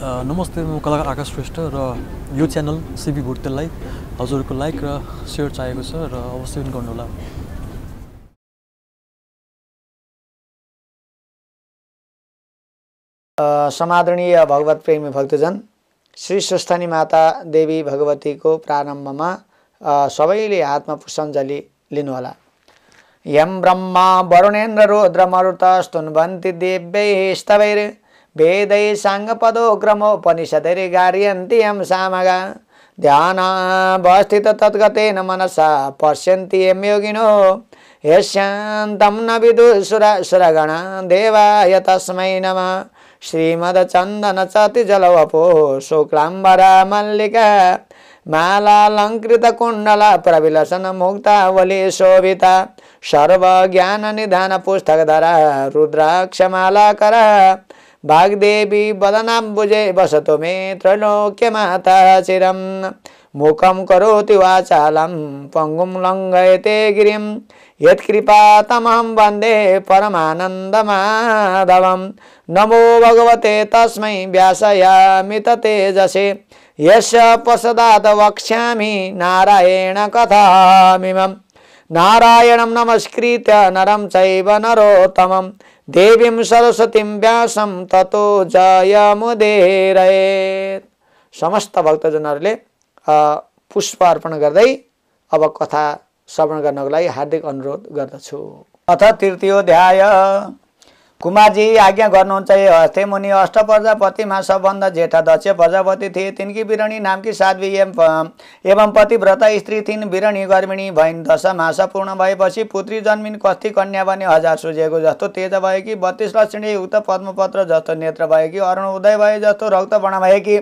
नमस्ते म कलाकार आकाश श्रेष्ठ र यो च्यानल सिबी भुटेललाई हजुरको लाइक र सेयर चाहिएको छ र अवश्य पनि गर्नुहोला समादरणीय भगवत प्रेमी भक्तजन श्री स्वस्थानी माता देवी भगवतीको प्रारम्भमा सबैले हातमा पुष्पाञ्जली लिनुहोला यम ब्रह्मा वरुणेन्द्र रुद्र मरुत स्तुन्वन्ति देव्यै स्तवैर भेदै गार्यन्ति यं सामगा ध्यानावस्थित तद्गतेन मनसा पश्यन्ति यं योगिनो यस्यान्तं न विदुसुरसुरगणा देवाय तस्मै नमः श्रीमदचन्दनचतिजलवपो शुक्लाम्बरा मल्लिका मालालङ्कृतकुण्डला प्रविलसनमुक्तावली शोभिता सर्वज्ञाननिधानपुस्तकधरा रुद्राक्षमालाकरा वाग्देवी वदनाम्बुजे वसत मे त्रैलोक्यमाता चिरं मुखं करोति वाचालं पङ्गुं लङ्घयते गिरिं वंदे वन्दे परमानन्दमाधवं नमो भगवते तस्म व्यासयामि ततेजसे यस्य पश्चात् वक्ष्यामि नारायणकथामिमं नारायणं नमस्कृत्य नरं चैव नरोत्तमम् देवीं सरस्वतीं व्यासं ततो जयमुदेरए समस्त भक्तजनहरूले पुष्प अर्पण गर्दै अब कथा श्रवण गर्नको लागि हार्दिक अनुरोध गर्दछु अथ अध्याय कुमारजी आज्ञा गर्नुहुन्छ ए हस्ते मुनि अष्ट प्रजापतिमा सबभन्दा जेठा दक्ष प्रजापति थिए तिनकी बिरणी नामकी साध्वी एवं एवं पतिव्रत स्त्री थिइन् बिरणी गर्मिणी भइन् दश मास पूर्ण भएपछि पुत्री जन्मिन कस्ती कन्या भने हजार सुझेको जस्तो तेज भयो कि बत्तिस लक्षणी उक्त पद्मपत्र जस्तो नेत्र भयो कि अरुण उदय भए जस्तो रक्तपण भए कि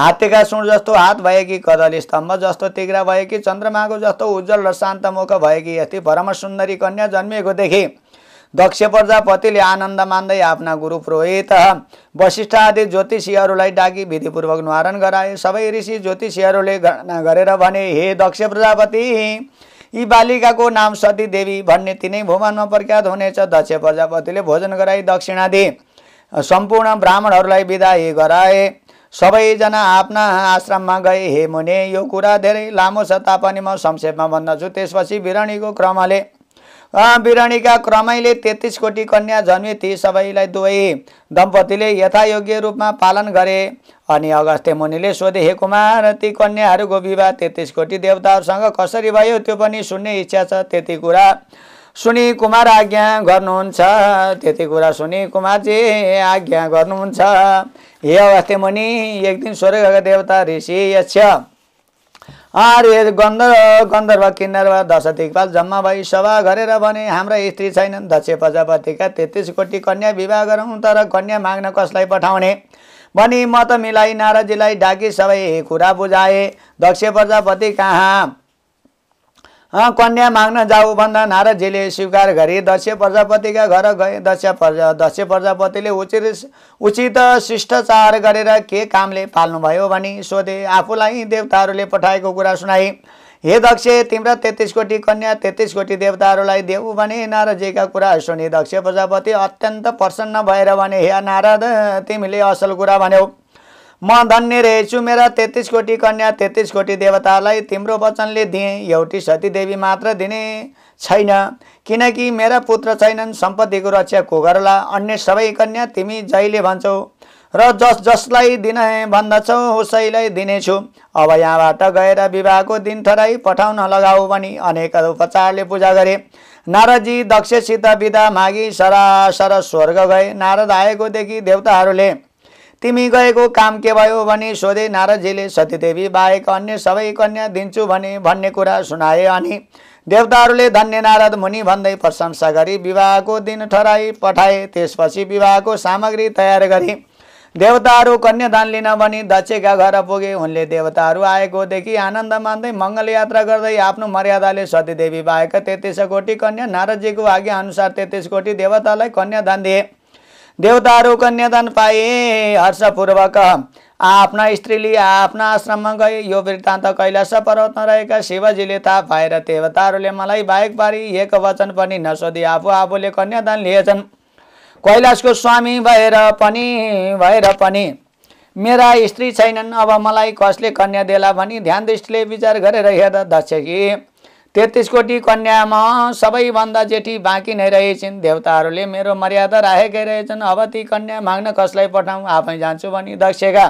हातेका सुण जस्तो हात भए कि कदली स्तम्भ जस्तो तिग्रा भए कि चन्द्रमाको जस्तो उज्जवल र शान्त मुख भए कि यति परम सुन्दरी कन्या जन्मिएको देखि दक्ष प्रजापतिले आनन्द मान्दै आफ्ना गुरु पुरोहित वशिष्ठ आदि ज्योतिषीहरूलाई डाकी विधिपूर्वक निवारण गराए सबै ऋषि ज्योतिषीहरूले गणना गरेर भने हे दक्ष प्रजापति यी बालिकाको नाम सती देवी भन्ने तिनै भुवनमा प्रख्यात हुनेछ दक्ष प्रजापतिले भोजन गराई दक्षिणादि सम्पूर्ण ब्राह्मणहरूलाई विदाई गराए सबैजना आफ्ना आश्रममा गए हे मुने यो कुरा धेरै लामो छ तापनि म संक्षेपमा भन्दछु त्यसपछि बिरणीको क्रमले विरणीका क्रमैले तेत्तिस कोटी कन्या जन्मे ती सबैलाई दुवै दम्पतिले यथायोग्य रूपमा पालन गरे अनि अगस्त्य मुनिले सोधे हे कुमार ती कन्याहरूको विवाह तेत्तिस कोटी देवताहरूसँग कसरी भयो त्यो पनि सुन्ने इच्छा छ त्यति कुरा सुनि कुमार आज्ञा गर्नुहुन्छ त्यति कुरा सुनि कुमार आज्ञा गर्नुहुन्छ हे अगस्त्य मुनि एक दिन स्वर्ग देवता ऋषि यक्ष आर्य गन्धर्व गन्धर्व किन्नर वा दश जम्मा भई सभा गरेर भने हाम्रा स्त्री छैनन् दक्ष प्रजापतिका तेत्तिस कोटी कन्या विवाह गरौँ तर कन्या माग्न कसलाई पठाउने भनी त मिलाई नाराजीलाई डाकी सबै कुरा बुझाए दक्ष प्रजापति कहाँ कन्या माग्न जाऊ भन्दा नारदजीले स्वीकार गरे दक्ष प्रजापतिका घर गए दक्ष प्रजा दक्ष प्रजापतिले उचित उचित शिष्टाचार गरेर के कामले पाल्नुभयो भनी सोधे आफूलाई देवताहरूले पठाएको कुरा सुनाए हे दक्ष तिम्रा तेत्तिस कोटी कन्या तेत्तिस कोटी देवताहरूलाई देऊ भने नारदजीका कुरा सुने दक्ष प्रजापति अत्यन्त प्रसन्न भएर भने हे नारद तिमीले असल कुरा भन्यौ म धन्य रहेछु मेरा तेत्तिस कोटी कन्या तेत्तिस कोटी देवतालाई तिम्रो वचनले दिएँ एउटी देवी मात्र दिने छैन किनकि मेरा पुत्र छैनन् सम्पत्तिको रक्षा को गरला अन्य सबै कन्या तिमी जहिले भन्छौ र जस जसलाई दिने भन्दछौ उसैलाई दिनेछु अब यहाँबाट गएर विवाहको दिन ठराई पठाउन लगाऊ भनी अनेक उपचारले पूजा गरे नारदजी दक्षसित विदा मागी सरासर स्वर्ग गए नारद आएकोदेखि देवताहरूले तिमी गएको काम के भयो भने सोधे नारदजीले सतीदेवी बाहेक अन्य सबै कन्या दिन्छु भने भन्ने कुरा सुनाए अनि देवताहरूले धन्य नारद मुनि भन्दै प्रशंसा गरी विवाहको दिन ठहराई पठाए त्यसपछि विवाहको सामग्री तयार गरी देवताहरू कन्यादान लिन भनी दक्षका घर पुगे उनले देवताहरू आएकोदेखि आनन्द मान्दै मङ्गल यात्रा गर्दै आफ्नो मर्यादाले सतीदेवी बाहेक तेत्तिस कोटी कन्या नारदजीको अनुसार तेत्तिस कोटी देवतालाई कन्यादान दिए देवताहरू कन्यादान पाए हर्षपूर्वक आफ्ना स्त्रीले आफ्ना आश्रममा गए यो वृत्तान्त कैलाश पर्वतमा रहेका शिवजीले थाहा पाएर देवताहरूले मलाई बाहेक पारी एक वचन पनि नसोधी आफू आफूले कन्यादान लिएछन् कैलाशको स्वामी भएर पनि भएर पनि मेरा स्त्री छैनन् अब मलाई कसले कन्या देला भनी ध्यान दृष्टिले विचार गरेर हेर्दा दक्ष कि तेत्तिस कोटी कन्यामा सबैभन्दा जेठी बाँकी नै रहेछन् देवताहरूले मेरो मर्यादा राखेकै रहेछन् अब ती कन्या माग्न कसलाई पठाउँ आफै जान्छु भनी दक्षका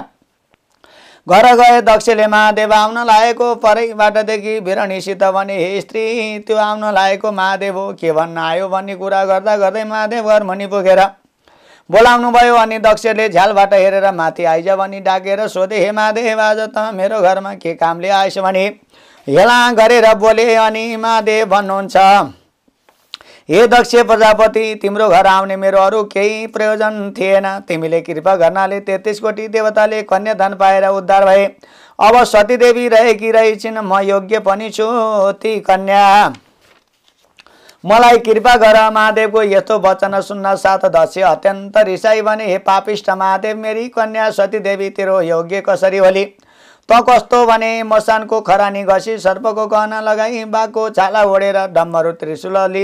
घर गए दक्षले महादेव आउन लागेको परैबाटदेखि भिरणीसित भने हे स्त्री त्यो आउन लागेको महादेव हो के भन्न आयो भन्ने कुरा गर्दा गर्दै महादेव घर मुनि पुगेर बोलाउनु भयो अनि दक्षले झ्यालबाट हेरेर माथि आइज भनी डाकेर सोधे हे महादेव आज त मेरो घरमा के कामले आएछ भने हेला गरेर बोले अनि महादेव भन्नुहुन्छ हे दक्ष प्रजापति तिम्रो घर आउने मेरो अरू केही प्रयोजन थिएन तिमीले कृपा गर्नाले तेत्तिस कोटी देवताले कन्या धन पाएर उद्धार भए अब सतीदेवी रहेकी रहेछन् म योग्य पनि छु ती कन्या मलाई कृपा गर महादेवको यस्तो वचन सुन्न साथ दक्ष अत्यन्त रिसाई भने हे पापिष्ट महादेव मेरी कन्या सतीदेवी तेरो योग्य कसरी होली त कस्तो भने मसानको खरानी घसी सर्पको गहना लगाई बाघको छाला ओढेर डम्बरु त्रिशुलली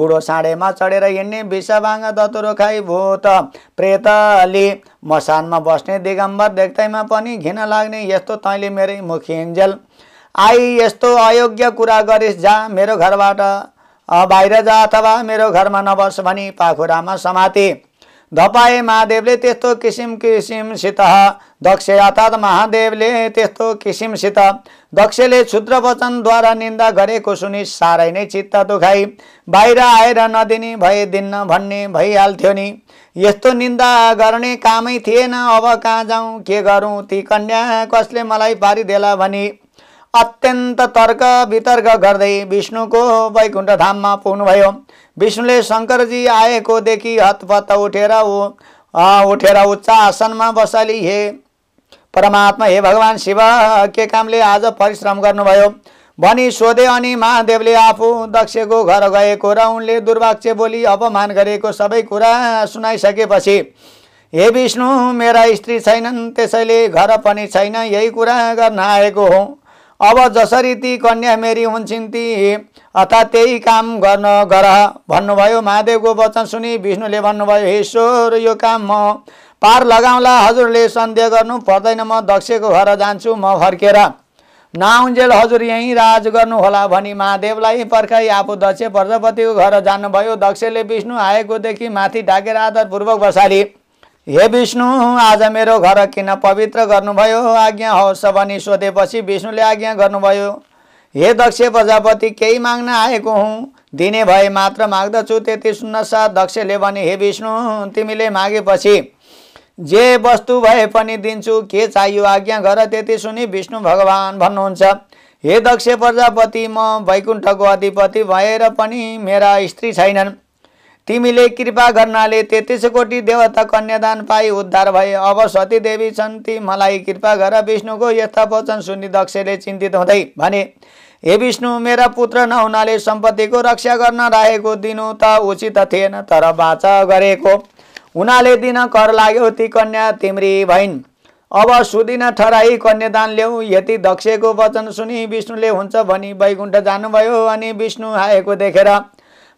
बुढो साँडेमा चढेर हिँड्ने विषभाङ दतुरो खाई त प्रेतली मसानमा बस्ने दिगम्बर देख्दैमा पनि घिन लाग्ने यस्तो तैँले मेरै मुखी एन्जेल आई यस्तो अयोग्य कुरा गरिस् जा मेरो घरबाट बाहिर जा अथवा मेरो घरमा नबस भनी पाखुरामा समाते धपाए महादेवले त्यस्तो किसिम किसिमसित दक्ष अर्थात् महादेवले त्यस्तो किसिमसित दक्षले क्षुद्र वचनद्वारा निन्दा गरेको सुनि साह्रै नै चित्त दुखाई बाहिर आएर नदिनी भए दिन्न भन्ने भइहाल्थ्यो नि यस्तो निन्दा गर्ने कामै थिएन अब कहाँ जाउँ के गरौँ ती कन्या कसले मलाई पारिदेला भनी अत्यन्त तर्क वितर्क गर्दै विष्णुको वैकुण्ठ धाममा पुग्नुभयो विष्णुले शङ्करजी आएकोदेखि हतपत उठेर ऊ उठेर उच्च आसनमा बसाली हे परमात्मा हे भगवान् शिव के कामले आज परिश्रम गर्नुभयो भनी सोधे अनि महादेवले आफू दक्षको घर गएको र उनले दुर्वाक्ष बोली अपमान गरेको सबै कुरा सुनाइसकेपछि हे विष्णु मेरा स्त्री छैनन् त्यसैले घर पनि छैन यही कुरा गर्न आएको हो अब जसरी ती कन्या मेरी हुन्छन् ती अथा त्यही काम गर्न गर भन्नुभयो महादेवको वचन सुनि विष्णुले भन्नुभयो हे स्वर यो काम म पार लगाउँला हजुरले सन्देह गर्नु पर्दैन म दक्षको घर जान्छु म फर्केर नाउन्जेल हजुर यहीँ राज गर्नुहोला भनी महादेवलाई पर्खाई आफू दक्ष प्रजापतिको घर जानुभयो दक्षले विष्णु आएकोदेखि माथि ढाकेर आदरपूर्वक बसाली हे विष्णु आज मेरो घर किन पवित्र गर्नुभयो आज्ञा होस् भनी सोधेपछि विष्णुले आज्ञा गर्नुभयो हे दक्ष प्रजापति केही माग्न आएको हुँ दिने भए मात्र माग्दछु त्यति सुन्न साथ दक्षले भने हे विष्णु तिमीले मागेपछि जे वस्तु भए पनि दिन्छु के चाहियो आज्ञा गर त्यति सुनि विष्णु भगवान् भन्नुहुन्छ हे दक्ष प्रजापति म वैकुण्ठको अधिपति भएर पनि मेरा स्त्री छैनन् तिमीले कृपा गर्नाले तेत्तिस कोटि देवता कन्यादान पाई उद्धार भए अब सती देवी छन् ती मलाई कृपा गर विष्णुको यस्ता वचन सुनि दक्षले चिन्तित हुँदै भने हे विष्णु मेरा पुत्र नहुनाले सम्पत्तिको रक्षा गर्न राखेको दिनु त उचित थिएन तर बाचा गरेको हुनाले दिन कर लाग्यो ती कन्या तिम्री भइन् अब सुदिन ठराई कन्यादान ल्याऊ यति दक्षको वचन सुनि विष्णुले हुन्छ भनी वैकुण्ठ जानुभयो अनि विष्णु आएको देखेर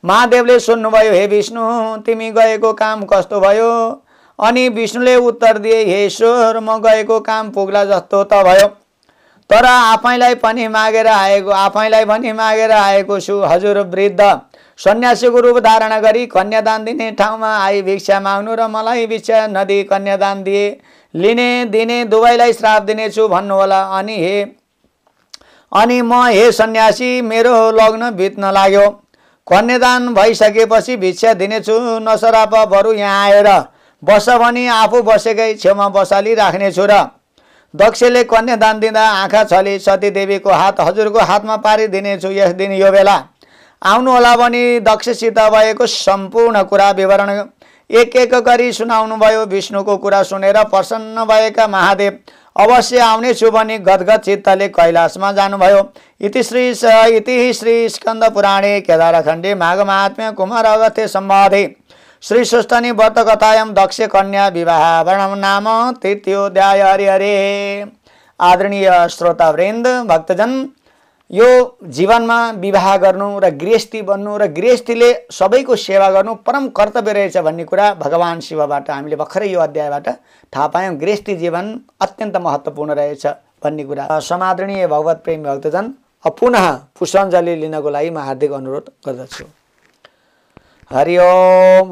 महादेवले सुन्नुभयो हे विष्णु तिमी गएको काम कस्तो भयो अनि विष्णुले उत्तर दिए हे ईश्वर म गएको काम पुग्ला जस्तो त भयो तर आफैलाई पनि मागेर आएको आफैलाई पनि मागेर आएको छु हजुर वृद्ध सन्यासीको रूप धारण गरी कन्यादान दिने ठाउँमा आई भिक्षा माग्नु र मलाई भिक्षा नदी कन्यादान दिए लिने दिने दुवैलाई श्राप दिनेछु भन्नुहोला अनि हे अनि म हे सन्यासी मेरो लग्न बित्न लाग्यो कन्यादान भइसकेपछि भिक्षा दिनेछु नसराप बरु यहाँ आएर बस भने आफू बसेकै छेउमा बसाली राख्नेछु र दक्षले कन्यादान दिँदा आँखा छली सतीदेवीको हात हजुरको हातमा पारिदिनेछु यस दिन यो बेला आउनुहोला भने दक्षसित भएको सम्पूर्ण कुरा विवरण एक एक गरी सुनाउनु भयो विष्णुको कुरा सुनेर प्रसन्न भएका महादेव अवश्य आउनेछु भनी गदगद चित्तले कैलाशमा जानुभयो इति श्री इति श्री स्कन्दपुराणे केदारखण्डे माघमात्म्य कुमार अगत्य सम्वादे श्री सुस्तनी व्रतकथायाम दक्ष कन्या विवाह वर्णम नाम तृतीयोध्याय हरिहरे आदरणीय श्रोतावृन्द भक्तजन यो जीवनमा विवाह गर्नु र गृहस्थी बन्नु र गृहस्थीले सबैको सेवा गर्नु परम कर्तव्य रहेछ भन्ने कुरा भगवान् शिवबाट हामीले भर्खरै यो अध्यायबाट थाहा पायौँ गृहस्थी जीवन अत्यन्त महत्त्वपूर्ण रहेछ भन्ने कुरा समादरणीय भगवत प्रेम भक्तजन पुनः पुष्पाञ्जलि लिनको लागि म हार्दिक अनुरोध गर्दछु हरि ओम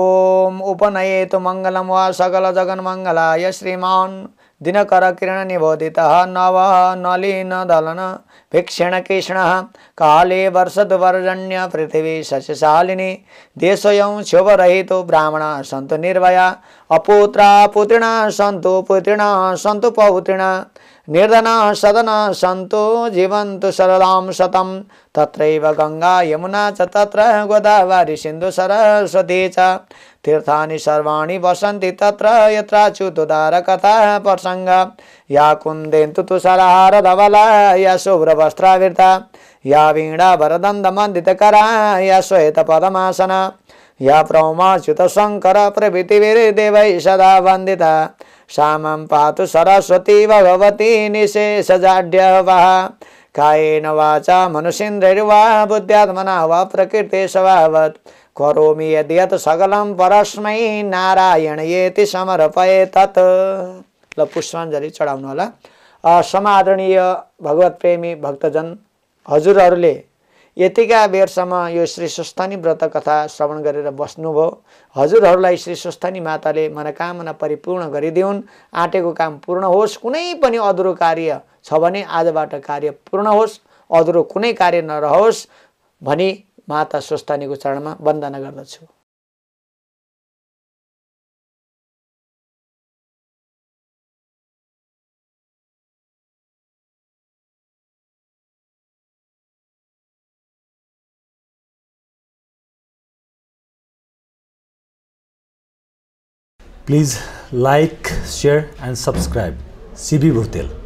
ओम उपनयेतु मङ्गलम वा सकल जगन्मङ्गलाय श्रीमान् निबोधिता दिनकरकिरणनिबोधितः नवः नलिनदलन भिक्षणकृष्णः काले वर्षद्वर्जण्यपृथिवी शशशालिनी देशोऽयं तो ब्राह्मण सन्त निर्भया अपुत्र पुत्रिण सन्त पुत्रिण सन्त पौत्रिण निर्धना सदन सन्त जीवन्तु सरलां शतम तत्रैव गङ्गा यमुना च तत्र गोदावरी सिन्धुसरस्वती च तीर्थानि सर्वाणि वसन्ति तत्र यत्राच्युतुदारकथाः प्रसङ्ग या कुन्देन्तु तुषारहारधवला या शुभ्रवस्त्रावृता या वीणा वरदन्दमन्दितकरा या पदमासना या प्रौमाच्युतशङ्कर प्रभृतिभिर्देवैः सदा वन्दिता श्यामं पातु सरस्वती भगवती भवती निशेषजाड्यवः कायेन वाचा मनुषेन्द्रैर्वा बुद्ध्यात्मना वा प्रकृतिस्वभावत् करोमि यद् यत् सकलं परस्मै नारायण येति समर्पये तत् ल पुष्पाञ्जली चढाउनु होला समादरणीय भगवत प्रेमी भक्तजन हजुरहरूले यतिका बेरसम्म यो श्री स्वस्थानी व्रत कथा श्रवण गरेर बस्नुभयो हजुरहरूलाई श्री स्वस्थानी माताले मनोकामना परिपूर्ण गरिदिउन् आँटेको काम पूर्ण होस् कुनै पनि अधुरो कार्य छ भने आजबाट कार्य पूर्ण होस् अधुरो कुनै कार्य नरहोस् भनी माता स्वस्थानीको चरणमा वन्दना गर्दछु Please like, share and subscribe. CB Bhutel.